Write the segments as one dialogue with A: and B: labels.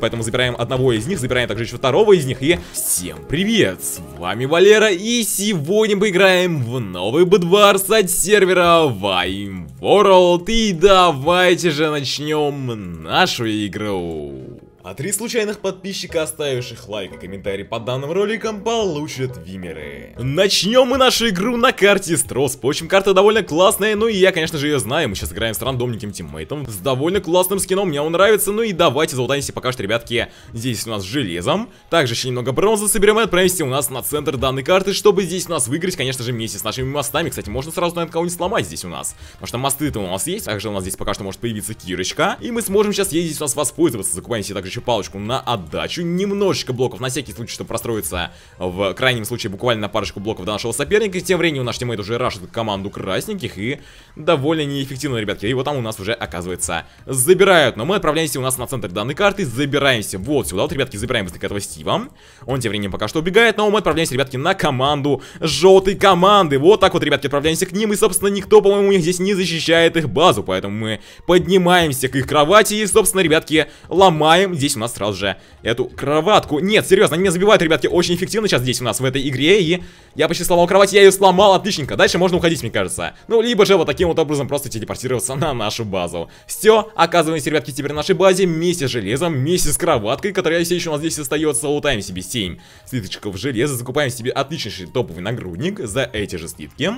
A: Поэтому забираем одного из них, забираем также еще второго из них и... Всем привет, с вами Валера и сегодня мы играем в новый Бэдварс от сервера Vime World И давайте же начнем нашу игру а три случайных подписчика, оставивших лайк и комментарий под данным роликом, получат вимеры. Начнем мы нашу игру на карте Строс. Впрочем, карта довольно классная, ну и я, конечно же, ее знаю. Мы сейчас играем с рандомненьким тиммейтом, с довольно классным скином, мне он нравится. Ну и давайте залутаемся пока что, ребятки, здесь у нас железом. Также еще немного бронзы соберем и отправимся у нас на центр данной карты, чтобы здесь у нас выиграть, конечно же, вместе с нашими мостами. Кстати, можно сразу, наверное, кого-нибудь сломать здесь у нас. Потому что мосты-то у нас есть, также у нас здесь пока что может появиться кирочка. И мы сможем сейчас ездить у нас воспользоваться. Закупаем также еще палочку на отдачу. Немножечко блоков, на всякий случай, чтобы простроиться в крайнем случае буквально на парочку блоков до нашего соперника. И тем временем наш тиммейт уже рашит команду красненьких и довольно неэффективно, ребятки. Его там у нас уже, оказывается, забирают. Но мы отправляемся у нас на центр данной карты, забираемся вот сюда. Вот, ребятки, забираем возле этого Стива. Он тем временем пока что убегает, но мы отправляемся, ребятки, на команду желтой команды. Вот так вот, ребятки, отправляемся к ним. И, собственно, никто, по-моему, у них здесь не защищает их базу. Поэтому мы поднимаемся к их кровати и, собственно, ребятки, ломаем здесь у нас сразу же эту кроватку. Нет, серьезно, они меня забивают, ребятки, очень эффективно сейчас здесь у нас в этой игре. И я почти сломал кровать, я ее сломал, отличненько. Дальше можно уходить, мне кажется. Ну, либо же вот таким вот образом просто телепортироваться на нашу базу. Все, оказываемся, ребятки, теперь на нашей базе вместе с железом, вместе с кроваткой, которая все еще у нас здесь остается. Лутаем себе 7 слиточков железа, закупаем себе отличнейший топовый нагрудник за эти же слитки.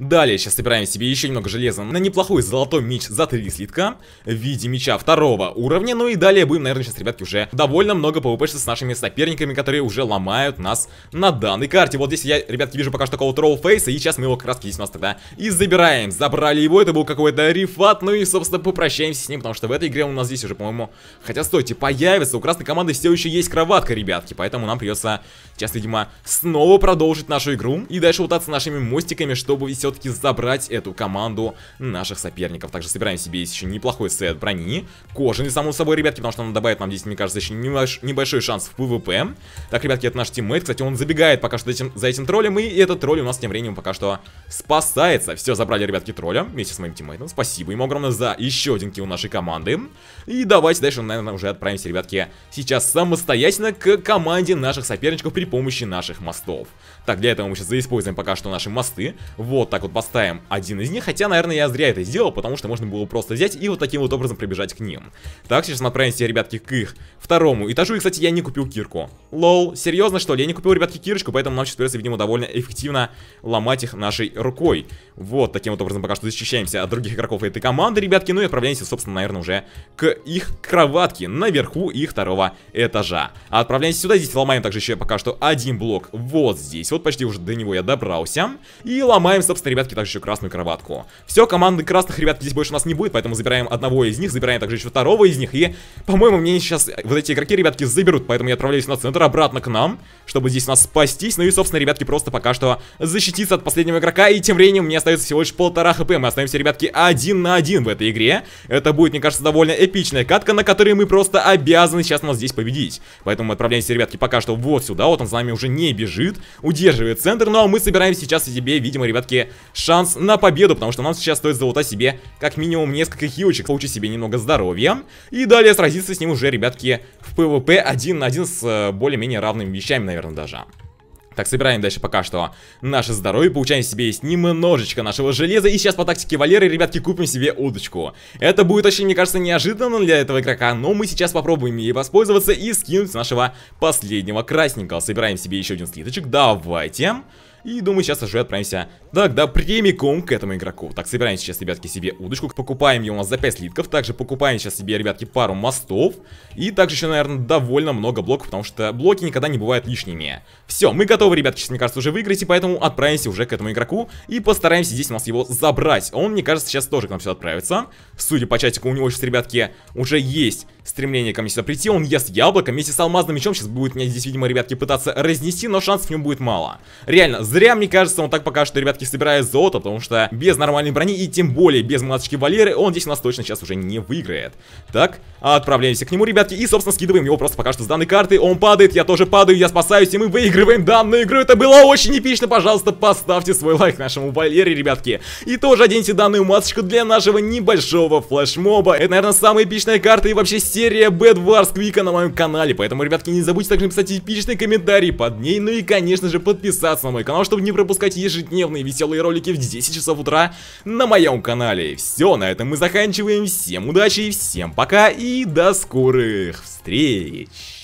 A: Далее сейчас собираем себе еще немного железа на неплохой золотой меч за 3 слитка в виде меча второго уровня. Ну и далее будем, наверное, сейчас, ребятки, уже довольно много пвпшиться с нашими соперниками, которые уже ломают нас на данной карте. Вот здесь я, ребятки, вижу пока что такого троллфейса, и сейчас мы его как раз здесь у нас тогда и забираем. Забрали его, это был какой-то рифат, ну и, собственно, попрощаемся с ним, потому что в этой игре у нас здесь уже, по-моему, хотя стойте, появится, у красной команды все еще есть кроватка, ребятки, поэтому нам придется сейчас, видимо, снова продолжить нашу игру и дальше лутаться нашими мостиками, чтобы все все-таки забрать эту команду наших соперников. Также собираем себе еще неплохой сет брони. Кожаный, само собой, ребятки, потому что он добавит нам здесь, мне кажется, еще небольшой шанс в ПВП. Так, ребятки, это наш тиммейт. Кстати, он забегает пока что этим, за этим троллем, и этот тролль у нас тем временем пока что спасается. Все, забрали, ребятки, тролля вместе с моим тиммейтом. Спасибо ему огромное за еще один килл нашей команды. И давайте дальше, наверное, уже отправимся, ребятки, сейчас самостоятельно к команде наших соперничков при помощи наших мостов. Так, для этого мы сейчас заиспользуем пока что наши мосты. Вот так так вот поставим один из них, хотя, наверное, я зря это сделал, потому что можно было просто взять и вот таким вот образом прибежать к ним. Так, сейчас мы отправимся, ребятки, к их второму этажу, и, кстати, я не купил кирку. Лол, серьезно, что ли? Я не купил, ребятки, кирочку, поэтому нам сейчас придется, видимо, довольно эффективно ломать их нашей рукой. Вот, таким вот образом пока что защищаемся от других игроков этой команды, ребятки, ну и отправляемся, собственно, наверное, уже к их кроватке наверху их второго этажа. Отправляемся сюда, здесь ломаем также еще пока что один блок вот здесь, вот почти уже до него я добрался, и ломаем, собственно, ребятки, также еще красную кроватку. Все, команды красных ребят здесь больше у нас не будет, поэтому забираем одного из них, забираем также еще второго из них. И, по-моему, мне сейчас вот эти игроки, ребятки, заберут, поэтому я отправляюсь на центр обратно к нам, чтобы здесь у нас спастись. Ну и, собственно, ребятки, просто пока что защититься от последнего игрока. И тем временем мне остается всего лишь полтора хп. Мы остаемся, ребятки, один на один в этой игре. Это будет, мне кажется, довольно эпичная катка, на которой мы просто обязаны сейчас у нас здесь победить. Поэтому мы отправляемся, ребятки, пока что вот сюда. Вот он за нами уже не бежит, удерживает центр. Ну а мы собираемся сейчас себе, видимо, ребятки, шанс на победу, потому что нам сейчас стоит золота себе как минимум несколько хилочек, получить себе немного здоровья. И далее сразиться с ним уже, ребятки, в ПВП один на один с э, более-менее равными вещами, наверное, даже. Так, собираем дальше пока что наше здоровье, получаем себе есть немножечко нашего железа, и сейчас по тактике Валеры, ребятки, купим себе удочку. Это будет очень, мне кажется, неожиданно для этого игрока, но мы сейчас попробуем ей воспользоваться и скинуть нашего последнего красненького. Собираем себе еще один слиточек, давайте... И думаю, сейчас уже отправимся тогда прямиком к этому игроку. Так, собираем сейчас, ребятки, себе удочку. Покупаем ее у нас за 5 слитков. Также покупаем сейчас себе, ребятки, пару мостов. И также еще, наверное, довольно много блоков, потому что блоки никогда не бывают лишними. Все, мы готовы, ребятки, сейчас, мне кажется, уже выиграть. И поэтому отправимся уже к этому игроку. И постараемся здесь у нас его забрать. Он, мне кажется, сейчас тоже к нам все отправится. Судя по чатику, у него сейчас, ребятки, уже есть стремление ко мне сюда прийти. Он ест яблоко вместе с алмазным мечом. Сейчас будет меня здесь, видимо, ребятки, пытаться разнести, но шансов у него будет мало. Реально, зря, мне кажется, он так пока что, ребятки, собирает золото, потому что без нормальной брони и тем более без маточки Валеры он здесь у нас точно сейчас уже не выиграет. Так, отправляемся к нему, ребятки, и, собственно, скидываем его просто пока что с данной карты. Он падает, я тоже падаю, я спасаюсь, и мы выигрываем данную игру. Это было очень эпично, пожалуйста, поставьте свой лайк нашему Валере, ребятки. И тоже оденьте данную масочку для нашего небольшого флешмоба. Это, наверное, самая эпичная карта и вообще серия Bad Wars Quick на моем канале, поэтому, ребятки, не забудьте также написать эпичный комментарий под ней, ну и, конечно же, подписаться на мой канал, чтобы не пропускать ежедневные веселые ролики в 10 часов утра на моем канале. Все, на этом мы заканчиваем, всем удачи, всем пока и до скорых встреч!